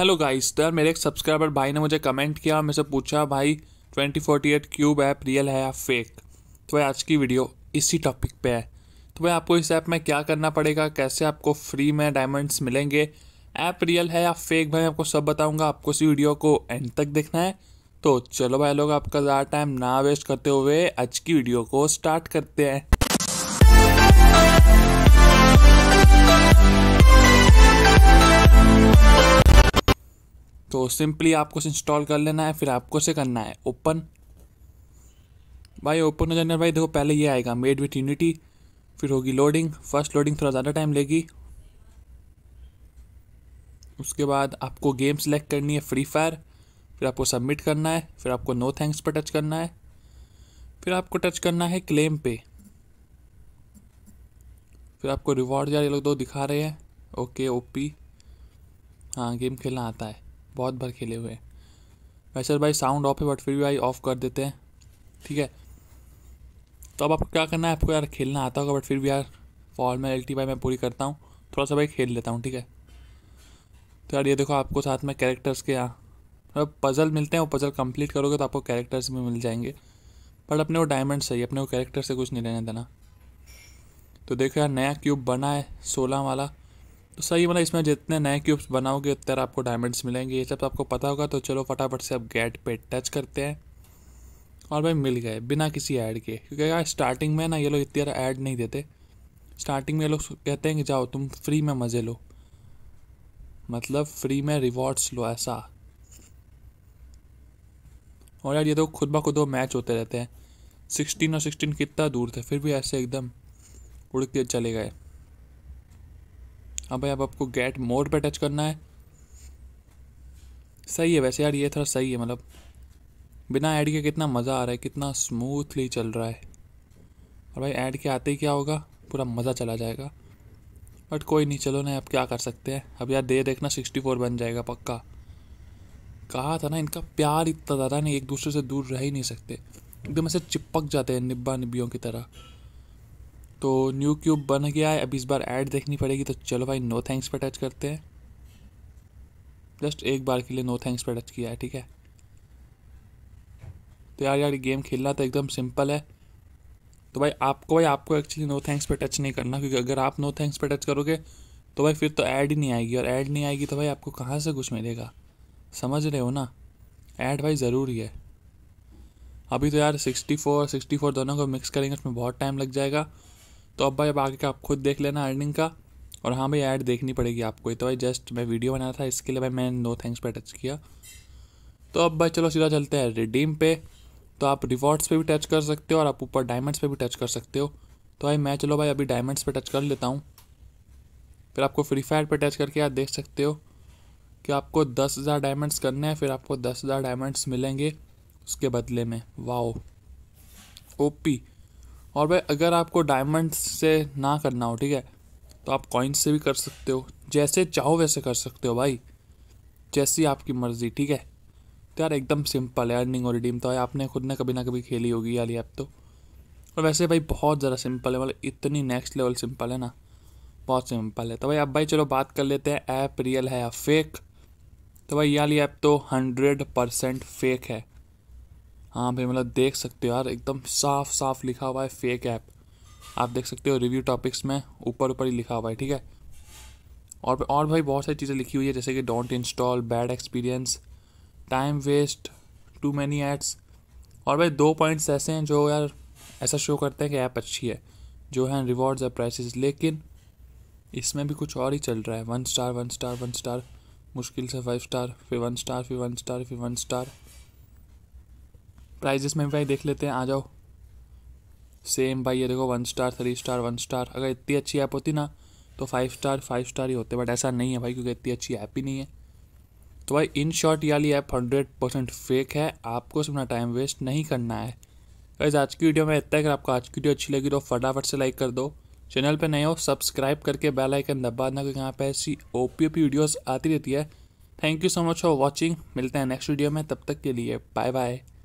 hello guys तो यार मेरे एक सब्सक्राइबर भाई ने मुझे कमेंट किया और मुझसे पूछा भाई twenty forty eight cube app real है या फेक तो वह आज की वीडियो इसी टॉपिक पे है तो वह आपको इस ऐप में क्या करना पड़ेगा कैसे आपको फ्री में डायमंड्स मिलेंगे ऐप रियल है या फेक भाई आपको सब बताऊँगा आपको इसी वीडियो को एंड तक देखना है तो चलो भाई लोग आपका ज़्यादा टाइम ना वेस्ट करते हुए आज की वीडियो को स्टार्ट करते हैं तो सिंपली आपको उसे इंस्टॉल कर लेना है फिर आपको उसे करना है ओपन भाई ओपन हो जाने भाई देखो पहले ये आएगा मेड विथ यूनिटी फिर होगी लोडिंग फर्स्ट लोडिंग थोड़ा ज़्यादा टाइम लेगी उसके बाद आपको गेम सेलेक्ट करनी है फ्री फायर फिर आपको सबमिट करना है फिर आपको नो थैंक्स पर टच करना है फिर आपको टच करना है क्लेम पे फिर आपको रिवॉर्ड यार ये लोग दो दिखा रहे हैं ओके ओपी हाँ गेम खेलना आता है बहुत बार खेले हुए हैं वैसे भाई साउंड ऑफ है बट फिर भी भाई ऑफ़ कर देते हैं ठीक है तो अब आपको क्या करना है आपको यार खेलना आता होगा बट फिर भी यार फॉर्मेलिटी भाई मैं पूरी करता हूँ थोड़ा सा भाई खेल लेता हूँ ठीक है तो यार ये देखो आपको साथ में कैरेक्टर्स के यहाँ मतलब पज़ल मिलते हैं वो पज़ल कंप्लीट करोगे तो आपको कैरेक्टर्स भी मिल जाएंगे बट अपने वो डायमंड सही अपने वो कैरेक्टर से कुछ नहीं लेने देना तो देखो यार नया क्यूब बना है सोलह वाला तो सही मतलब इसमें जितने नए क्यूब्स बनाओगे उतने आपको डायमंड्स मिलेंगे ये सब तो आपको पता होगा तो चलो फटाफट से आप गेट पे टच करते हैं और भाई मिल गए बिना किसी ऐड के क्योंकि यार स्टार्टिंग में ना ये लोग इतना ऐड नहीं देते स्टार्टिंग में ये लोग कहते हैं कि जाओ तुम फ्री में मज़े लो मतलब फ्री में रिवॉर्ड्स लो ऐसा और यार ये तो खुद ब खुद वो मैच होते रहते हैं सिक्सटीन और सिक्सटीन कितना दूर थे फिर भी ऐसे एकदम उड़ के चले गए अब हाँ भाई अब आपको गेट मोड पे टच करना है सही है वैसे यार ये थोड़ा सही है मतलब बिना ऐड के कितना मज़ा आ रहा है कितना स्मूथली चल रहा है और भाई ऐड के आते ही क्या होगा पूरा मज़ा चला जाएगा बट कोई नहीं चलो ना अब क्या कर सकते हैं अब यार दे देखना सिक्सटी फोर बन जाएगा पक्का कहा था ना इनका प्यार इतना ज़्यादा नहीं एक दूसरे से दूर रह ही नहीं सकते एकदम ऐसे चिपक जाते हैं निब्बा निब्बियों की तरह तो न्यू क्यूब बन गया है अब इस बार ऐड देखनी पड़ेगी तो चलो भाई नो थैंक्स पर टच करते हैं जस्ट एक बार के लिए नो थैंक्स पर टच किया है ठीक है तो यार यार गेम खेलना तो एकदम सिंपल है तो भाई आपको भाई आपको एक्चुअली नो थैंक्स पर टच नहीं करना क्योंकि अगर आप नो थैंक्स पर टच करोगे तो भाई फिर तो ऐड ही नहीं आएगी और ऐड नहीं आएगी तो भाई आपको कहाँ से कुछ मिलेगा समझ रहे हो ना ऐड भाई ज़रूरी है अभी तो यार सिक्सटी फोर सिक्सटी फोर दोनों को मिक्स करेंगे उसमें बहुत टाइम लग जाएगा तो अब भाई आगे का आप खुद देख लेना अर्निंग का और हाँ भाई ऐड देखनी पड़ेगी आपको तो भाई जस्ट मैं वीडियो बनाया था इसके लिए भाई मैंने नो थैंक्स पे टच किया तो अब भाई चलो सीधा चलते हैं रिडीम पे तो आप रिवॉर्ड्स पे भी टच कर सकते हो और आप ऊपर डायमंड्स पे भी टच कर सकते हो तो भाई मैं चलो भाई अभी डायमंड्स पे टच कर लेता हूँ फिर आपको फ्री फायर पे टच करके आप देख सकते हो कि आपको दस हज़ार डायमंड्स करने हैं फिर आपको दस हज़ार डायमंड्स मिलेंगे उसके बदले में वाओ ओपी और भाई अगर आपको डायमंड से ना करना हो ठीक है तो आप कॉइन से भी कर सकते हो जैसे चाहो वैसे कर सकते हो भाई जैसी आपकी मर्ज़ी ठीक है तो यार एकदम सिंपल है अर्निंग और रिडीम तो आपने खुद ने कभी ना कभी खेली होगी वाली ऐप तो और वैसे भाई बहुत ज़्यादा सिंपल है मतलब इतनी नेक्स्ट लेवल सिंपल है ना बहुत सिंपल है तो भाई अब भाई चलो बात कर लेते हैं ऐप रियल है या फेक तो भाई ये वाली ऐप तो हंड्रेड परसेंट फेक है हाँ भाई मतलब देख सकते हो यार एकदम साफ साफ लिखा हुआ है फेक ऐप आप देख सकते हो रिव्यू टॉपिक्स में ऊपर ऊपर ही लिखा हुआ है ठीक है और और भाई बहुत सारी चीज़ें लिखी हुई है जैसे कि don't install bad experience time waste too many ads और भाई दो पॉइंट्स ऐसे हैं जो यार ऐसा शो करते हैं कि ऐप अच्छी है जो है रिवॉर्ड्स और प्राइसेस लेकिन इसमें भी कुछ और ही चल रहा है one star one star one star मुश्किल से फाइव स्टार फिर वन स्टार फिर वन स्टार फिर वन स्टार प्राइजेस में भाई देख लेते हैं आ जाओ सेम भाई ये देखो one star three star one star अगर इतनी अच्छी ऐप होती ना तो फाइव स्टार फाइव स्टार ही होते बट ऐसा नहीं है भाई क्योंकि इतनी अच्छी ऐप ही नहीं है तो भाई इन शॉर्ट ये वाली ऐप हंड्रेड परसेंट फेक है आपको अपना टाइम वेस्ट नहीं करना है वैसे आज की वीडियो में इतना अगर आपको आज की वीडियो अच्छी लगी तो फटाफट से लाइक कर दो चैनल पर नए हो सब्सक्राइब करके बेल आइकन देना क्योंकि यहाँ पे ऐसी O P O P videos आती रहती है thank you so much for watching मिलते हैं नेक्स्ट वीडियो में तब तक के लिए बाय बाय